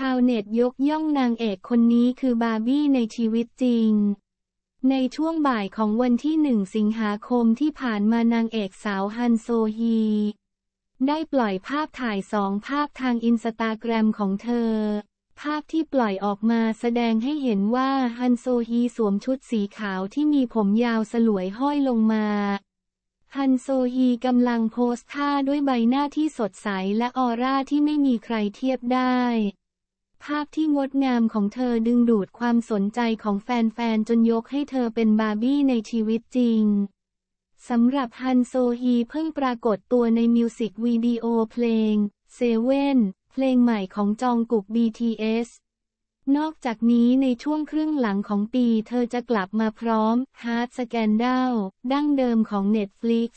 ชาวเน็ตยกย่องนางเอกคนนี้คือบาร์บี้ในชีวิตจริง ในช่วงบ่ายของวันที่หนึ่งสิงหาคมที่ผ่านมานางเอกสาวฮันโซฮีได้ปล่อยภาพถ่ายสองภาพทางอินสตาแกรมของเธอ ภาพที่ปล่อยออกมาแสดงให้เห็นว่าฮันโซฮีสวมชุดสีขาวที่มีผมยาวสลวยห้อยลงมา ฮันโซฮีกำลังโพสท่าด้วยใบหน้าที่สดใสและออร่าที่ไม่มีใครเทียบได้ภาพที่งดงามของเธอดึงดูดความสนใจของแฟนๆ จนยกให้เธอเป็นบาร์บี้ในชีวิตจริง สำหรับฮันโซฮีเพิ่งปรากฏตัวในมิวสิกวิดีโอเพลงเซเว่นเพลงใหม่ของจองกุก BTS นอกจากนี้ในช่วงครึ่งหลังของปีเธอจะกลับมาพร้อมฮาร์ดสแกนดัลดั้งเดิมของ Netflix